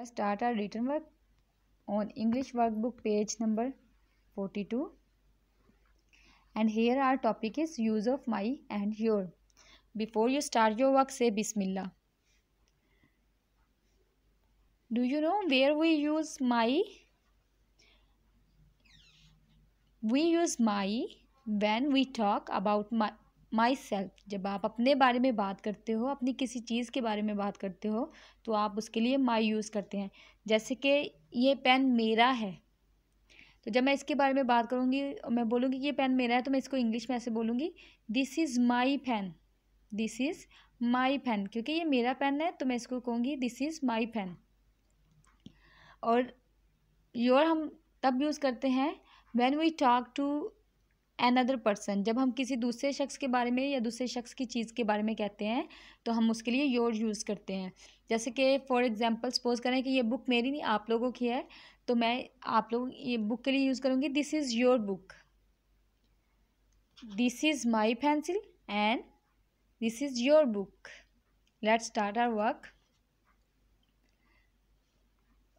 Let's start our written work on English workbook page number 42 and here our topic is use of my and your. Before you start your work say Bismillah. Do you know where we use my? We use my when we talk about my myself जब आप अपने बारे में बात करते हो अपनी किसी चीज़ के बारे में बात करते हो तो आप उसके लिए माई यूज़ करते हैं जैसे कि ये पेन मेरा है तो जब मैं इसके बारे में बात करूँगी और मैं बोलूँगी कि ये पेन मेरा है तो मैं इसको इंग्लिश में ऐसे बोलूँगी this is my pen this is my pen क्योंकि ये मेरा पेन है तो मैं इसको कहूँगी दिस इज़ माई पेन और योर हम तब यूज़ करते हैं when we talk to another person जब हम किसी दूसरे शख्स के बारे में या दूसरे शख्स की चीज़ के बारे में कहते हैं तो हम उसके लिए योर यूज़ करते हैं जैसे कि फॉर एग्जांपल सपोज करें कि ये बुक मेरी नहीं आप लोगों की है तो मैं आप लोग ये बुक के लिए यूज़ करूँगी this is your book this is my pencil and this is your book let's start our work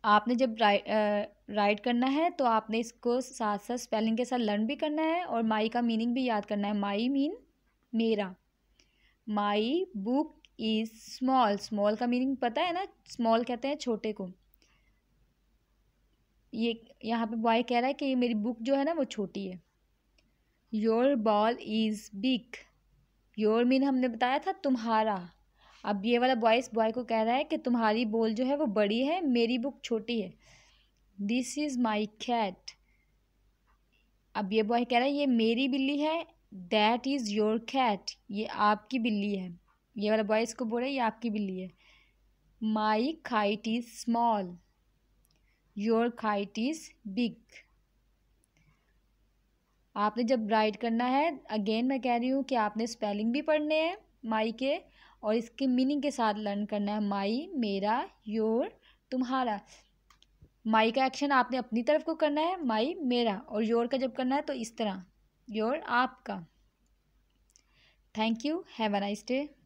आपने जब राइ राइट करना है तो आपने इसको साथ साथ स्पेलिंग के साथ लर्न भी करना है और माई का मीनिंग भी याद करना है माई मीन मेरा my book is small small का मीनिंग पता है ना स्मॉल कहते हैं छोटे को ये यहाँ पे बॉय कह रहा है कि ये मेरी बुक जो है ना वो छोटी है your ball is big your mean हमने बताया था तुम्हारा अब ये वाला इस बॉय को कह रहा है कि तुम्हारी बोल जो है वो बड़ी है मेरी बुक छोटी है दिस इज़ माई कैट अब ये बॉय कह रहा है ये मेरी बिल्ली है दैट इज़ योर कैट ये आपकी बिल्ली है ये वाला बॉय इसको बोल रहा है ये आपकी बिल्ली है my kite is small your kite is big आपने जब राइट करना है अगेन मैं कह रही हूँ कि आपने स्पेलिंग भी पढ़ने हैं माई के और इसके मीनिंग के साथ लर्न करना है माई मेरा योर तुम्हारा माई का एक्शन आपने अपनी तरफ को करना है माई मेरा और योर का जब करना है तो इस तरह योर आपका thank you have a nice day